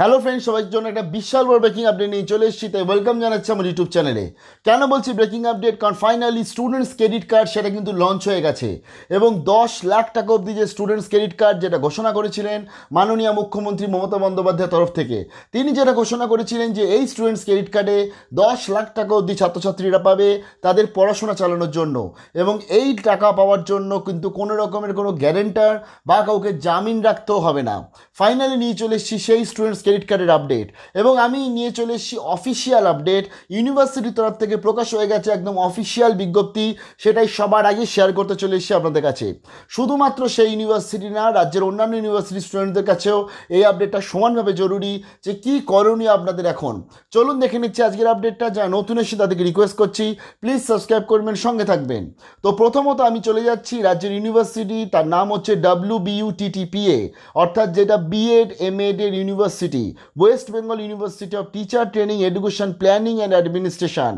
Hello friend সবার জন্য একটা বিশাল বড় ব্রেকিং আপডেট নিয়ে চলে এসেছি তাই ওয়েলকাম জানাচ্ছি আমার ইউটিউব চ্যানেলে কেন বলছি ব্রেকিং আপডেট কারণ ফাইনালি স্টুডেন্টস ক্রেডিট কার্ড সেটা কিন্তু লঞ্চ হয়ে গেছে এবং দশ লাখ টাকা অবধি যে স্টুডেন্টস ক্রেডিট কার্ড যেটা ঘোষণা করেছিলেন মাননীয় মুখ্যমন্ত্রী মমতা বন্দ্যোপাধ্যায়ের তরফ থেকে তিনি যেটা ঘোষণা করেছিলেন যে এই স্টুডেন্টস ক্রেডিট কার্ডে দশ লাখ টাকা অবধি ছাত্রছাত্রীরা পাবে তাদের পড়াশোনা চালানোর জন্য এবং এই টাকা পাওয়ার জন্য কিন্তু কোনো রকমের কোনো গ্যারেন্টার বা কাউকে জামিন রাখতেও হবে না ফাইনালি নিয়ে চলে এসেছি সেই স্টুডেন্টস ক্রেডিট কার্ডের আপডেট এবং আমি নিয়ে চলে এসেছি অফিসিয়াল আপডেট ইউনিভার্সিটির তরফ থেকে প্রকাশ হয়ে গেছে একদম অফিসিয়াল বিজ্ঞপ্তি সেটাই সবার আগে শেয়ার করতে চলে এসেছি আপনাদের কাছে শুধুমাত্র সেই ইউনিভার্সিটি না রাজ্যের অন্যান্য ইউনিভার্সিটি স্টুডেন্টদের কাছেও এই আপডেটটা সমানভাবে জরুরি যে কি করণীয় আপনাদের এখন চলুন দেখে নিচ্ছি আজকের আপডেটটা যা নতুন এসে তাদেরকে রিকোয়েস্ট করছি প্লিজ সাবস্ক্রাইব করবেন সঙ্গে থাকবেন তো প্রথমত আমি চলে যাচ্ছি রাজ্যের ইউনিভার্সিটি তার নাম হচ্ছে ডাব্লিউ বিইউটিটিপিএ অর্থাৎ যেটা বিএড এম এড এর university university West Bengal university of teacher training education planning and administration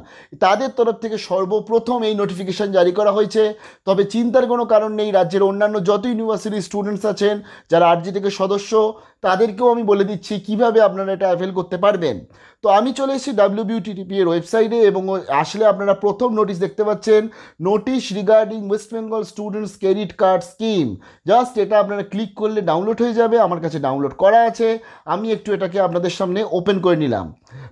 তাদের তরফ থেকে সর্বপ্রথম এই নোটিফিকেশান জারি করা হয়েছে তবে চিন্তার কোনো কারণ নেই রাজ্যের অন্যান্য যত ইউনিভার্সিটির স্টুডেন্টস আছেন যারা আরজি থেকে সদস্য তাদেরকেও আমি বলে দিচ্ছি কিভাবে আপনারা এটা অ্যাভেল করতে পারবেন তো আমি চলে এসেছি ডাব্লিউবিউটিটিপি এর ওয়েবসাইটে এবং আসলে আপনারা প্রথম নোটিশ দেখতে পাচ্ছেন notice regarding West Bengal students credit card scheme just এটা আপনারা ক্লিক করলে ডাউনলোড হয়ে যাবে আমার কাছে ডাউনলোড করা আছে আমি একটু একটু এটাকে আপনাদের সামনে ওপেন করে নিলাম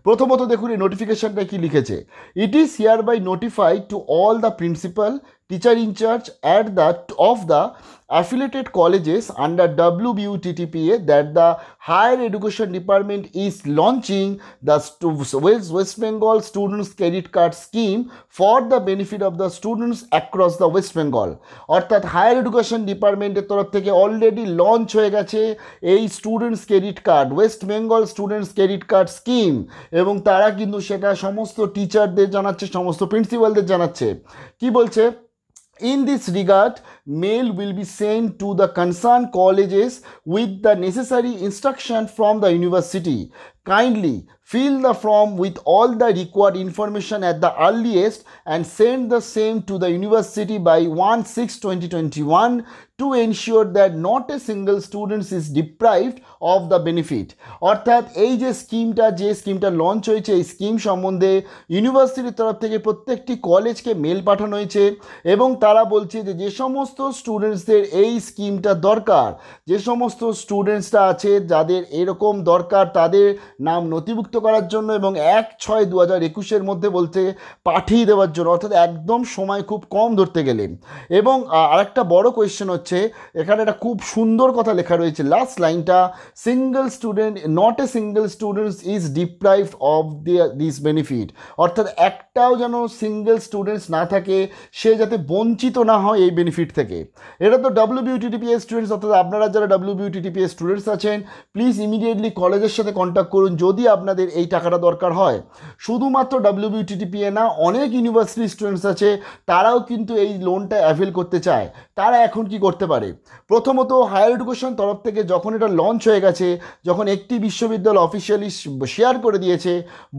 প্রথমত দেখুন এই নোটিফিকেশানটা কি লিখেছে it is hereby notify to all the principal teacher in charge at the of the affiliated colleges under WBUTTPA that the higher education department is launching the West, West Bengal students credit card scheme for the benefit of the students across the West Bengal অর্থাৎ higher education ডিপার্টমেন্টের তরফ থেকে already launch হয়ে গেছে এই students credit card West Bengal students credit card scheme এবং তারা কিন্তু সেটা সমস্ত টিচারদের জানাচ্ছে সমস্ত প্রিন্সিপালদের জানাচ্ছে কি বলছে In this regard, mail will be sent to the concerned colleges with the necessary instruction from the university. Kindly Fill the form with all the required information at the earliest and send the same to the university by 1 6 2021 to ensure that not a single students is deprived of the benefit অর্থাৎ এই যে স্কিমটা যে স্কিমটা launch হয়েছে এই scheme সম্বন্ধে ইউনিভার্সিটির তরফ থেকে প্রত্যেকটি কলেজকে মেল পাঠানো হয়েছে এবং তারা বলছে যে যে সমস্ত স্টুডেন্টসদের এই স্কিমটা দরকার যে সমস্ত স্টুডেন্টসরা আছে যাদের এরকম দরকার তাদের নাম নথিভুক্ত নিযুক্ত করার জন্য এবং এক ছয় দু হাজার একুশের মধ্যে বলতে পাঠিয়ে দেওয়ার জন্য অর্থাৎ একদম সময় খুব কম ধরতে গেলে এবং আরেকটা বড় কোয়েশ্চেন হচ্ছে এখানে একটা খুব সুন্দর কথা লেখা রয়েছে লাস্ট লাইনটা single student not a single students is deprive of this benefit অর্থাৎ একটাও যেন সিঙ্গেল স্টুডেন্টস না থাকে সে যাতে বঞ্চিত না হয় এই বেনিফিট থেকে এটা তো ডাব্লিউবিউটিটিপিএস স্টুডেন্টস অর্থাৎ আপনারা যারা ডাব্লিউবিউটিটিপিএস স্টুডেন্টস আছেন প্লিজ ইমিডিয়েটলি কলেজের সাথে কন্ট্যাক্ট করুন যদি আপনাদের আমাদের এই টাকাটা দরকার হয় শুধুমাত্র ডাব্লিউবিটিটিপিএ না অনেক ইউনিভার্সিটি স্টুডেন্টস আছে তারাও কিন্তু এই লোনটা অ্যাভেল করতে চায় তারা এখন কি করতে পারে প্রথমত হায়ার এডুকেশন তরফ থেকে যখন এটা লঞ্চ হয়ে গেছে যখন একটি বিশ্ববিদ্যালয় অফিসিয়ালি শেয়ার করে দিয়েছে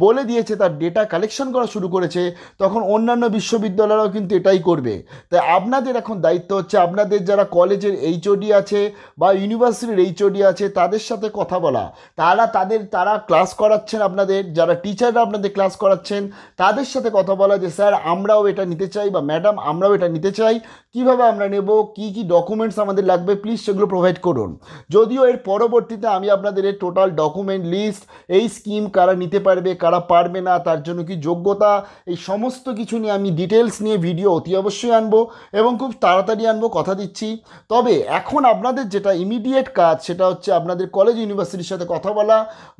বলে দিয়েছে তার ডেটা কালেকশন করা শুরু করেছে তখন অন্যান্য বিশ্ববিদ্যালয়রাও কিন্তু এটাই করবে তাই আপনাদের এখন দায়িত্ব হচ্ছে আপনাদের যারা কলেজের এইচওডি আছে বা ইউনিভার্সিটির এইচওডি আছে তাদের সাথে কথা বলা তারা তাদের তারা ক্লাস করাচ্ছে করছেন আপনাদের যারা টিচাররা আপনাদের ক্লাস করাচ্ছেন তাদের সাথে কথা বলা যে স্যার আমরাও এটা নিতে চাই বা ম্যাডাম আমরাও এটা নিতে চাই কিভাবে আমরা নেব কি কি ডকুমেন্টস আমাদের লাগবে প্লিজ সেগুলো প্রোভাইড করুন যদিও এর পরবর্তীতে আমি আপনাদের এর টোটাল ডকুমেন্ট লিস্ট এই স্কিম কারা নিতে পারবে কারা পারবে না তার জন্য কি যোগ্যতা এই সমস্ত কিছু নিয়ে আমি ডিটেলস নিয়ে ভিডিও অতি অবশ্যই আনবো এবং খুব তাড়াতাড়ি আনবো কথা দিচ্ছি তবে এখন আপনাদের যেটা ইমিডিয়েট কাজ সেটা হচ্ছে আপনাদের কলেজ ইউনিভার্সিটির সাথে কথা বলা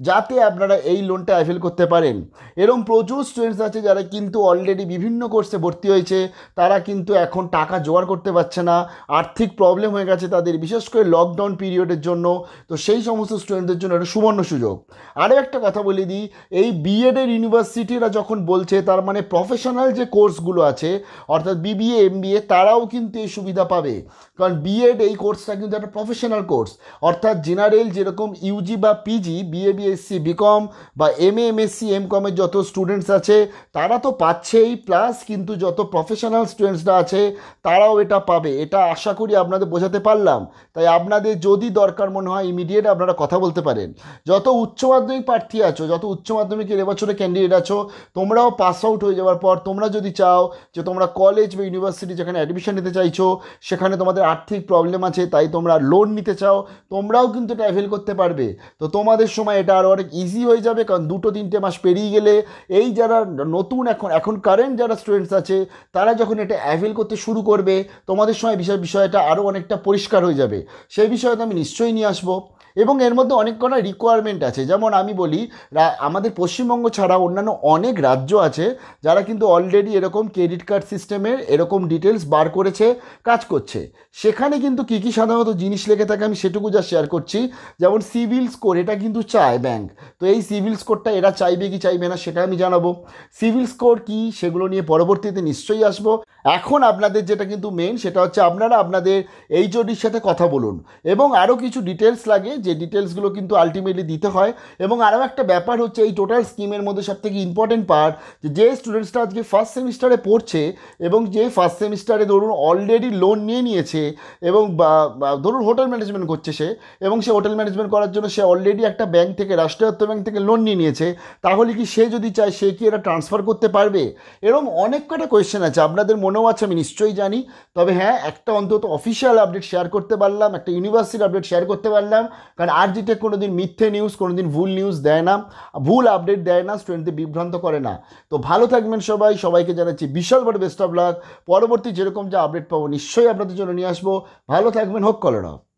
যাতে আপনারা এই লোনটা অ্যাভেল করতে পারেন এরম প্রচুর স্টুডেন্টস আছে যারা কিন্তু অলরেডি বিভিন্ন কোর্সে ভর্তি হয়েছে তারা কিন্তু এখন টাকা জোগাড় করতে পারছে না আর্থিক প্রবলেম হয়ে গেছে তাদের বিশেষ করে লকডাউন পিরিয়ডের জন্য তো সেই সমস্ত স্টুডেন্টদের জন্য একটা সুবর্ণ সুযোগ আরও একটা কথা বলে দিই এই বিএডের ইউনিভার্সিটিরা যখন বলছে তার মানে প্রফেশনাল যে কোর্সগুলো আছে অর্থাৎ বিবিএ এম তারাও কিন্তু এই সুবিধা পাবে কারণ বিএড e এই কোর্সটা কিন্তু একটা প্রফেশনাল কোর্স অর্থাৎ জেনারেল যেরকম ইউজি বা পিজি বিএ বিএসসি বিকম বা এম এস এমএসসি এম কমের যত স্টুডেন্টস আছে তারা তো পাচ্ছেই প্লাস কিন্তু যত প্রফেশনাল স্টুডেন্টসরা আছে তারাও এটা পাবে এটা আশা করি আপনাদের বোঝাতে পারলাম তাই আপনাদের যদি দরকার মনে হয় ইমিডিয়েট আপনারা কথা বলতে পারেন যত উচ্চ মাধ্যমিক প্রার্থী আছো যত উচ্চ মাধ্যমিকের এবছরে ক্যান্ডিডেট আছো তোমরাও পাস আউট হয়ে যাওয়ার পর তোমরা যদি চাও যে তোমরা কলেজ বা ইউনিভার্সিটি যেখানে অ্যাডমিশন নিতে চাইছো সেখানে তোমাদের আর্থিক প্রবলেম আছে তাই তোমরা লোন নিতে চাও তোমরাও কিন্তু ট্রাভেল করতে পারবে তো তোমাদের সময় এটা আরও অনেক ইজি হয়ে যাবে কারণ দুটো তিনটে মাস পেরিয়ে গেলে এই যারা নতুন এখন এখন কারেন্ট যারা স্টুডেন্টস আছে তারা যখন এটা অ্যাভেল করতে শুরু করবে তোমাদের সময় বিষয় বিষয়টা আরও অনেকটা পরিষ্কার হয়ে যাবে সেই বিষয়ে আমি নিশ্চয়ই নিয়ে আসবো এবং এর মধ্যে অনেক কটা রিকোয়ারমেন্ট আছে যেমন আমি বলি আমাদের পশ্চিমবঙ্গ ছাড়া অন্যান্য অনেক রাজ্য আছে যারা কিন্তু অলরেডি এরকম ক্রেডিট কার্ড সিস্টেমের এরকম ডিটেলস বার করেছে কাজ করছে সেখানে কিন্তু কী কী সাধারণত জিনিস লেগে থাকে আমি সেটুকু যা শেয়ার করছি যেমন সিভিল স্কোর এটা কিন্তু চায় ব্যাংক তো এই সিভিল স্কোরটা এরা চাইবে কি চাইবে না সেটা আমি জানাবো সিভিল স্কোর কি সেগুলো নিয়ে পরবর্তীতে নিশ্চয়ই আসবো এখন আপনাদের যেটা কিন্তু মেন সেটা হচ্ছে আপনারা আপনাদের এইচওডির সাথে কথা বলুন এবং আরও কিছু ডিটেলস লাগে যে ডিটেলসগুলো কিন্তু আলটিমেটলি দিতে হয় এবং আরও একটা ব্যাপার হচ্ছে এই টোটাল স্কিমের মধ্যে সব থেকে ইম্পর্টেন্ট পার্ট যে স্টুডেন্টসরা আজকে ফার্স্ট সেমিস্টারে পড়ছে এবং যে ফার্স্ট সেমিস্টারে ধরুন অলরেডি লোন নিয়ে নিয়েছে এবং ধরুন হোটেল ম্যানেজমেন্ট করছে সে এবং সে হোটেল ম্যানেজমেন্ট করার জন্য সে অলরেডি একটা ব্যাংক থেকে রাষ্ট্রায়ত্ত ব্যাংক থেকে লোন নিয়ে নিয়েছে তাহলে কি সে যদি চায় সে কি এটা ট্রান্সফার করতে পারবে এরকম অনেক কটা কোয়েশ্চেন আছে আপনাদের মনেও আছে আমি নিশ্চয়ই জানি তবে হ্যাঁ একটা অন্তত অফিসিয়াল আপডেট শেয়ার করতে পারলাম একটা ইউনিভার্সিটির আপডেট শেয়ার করতে পারলাম কারণ আর জিটেক কোনোদিন মিথ্যে নিউজ কোনোদিন ভুল নিউজ দেয় না ভুল আপডেট দেয় না স্টুডেন্টদের বিভ্রান্ত করে না তো ভালো থাকবেন সবাই সবাইকে জানাচ্ছি বিশাল বড় বেস্ট অফ লাক পরবর্তী যেরকম যা আপডেট পাবো নিশ্চয়ই আপনাদের জন্য নিয়ে আসবো ভালো থাকবেন হোক কলরব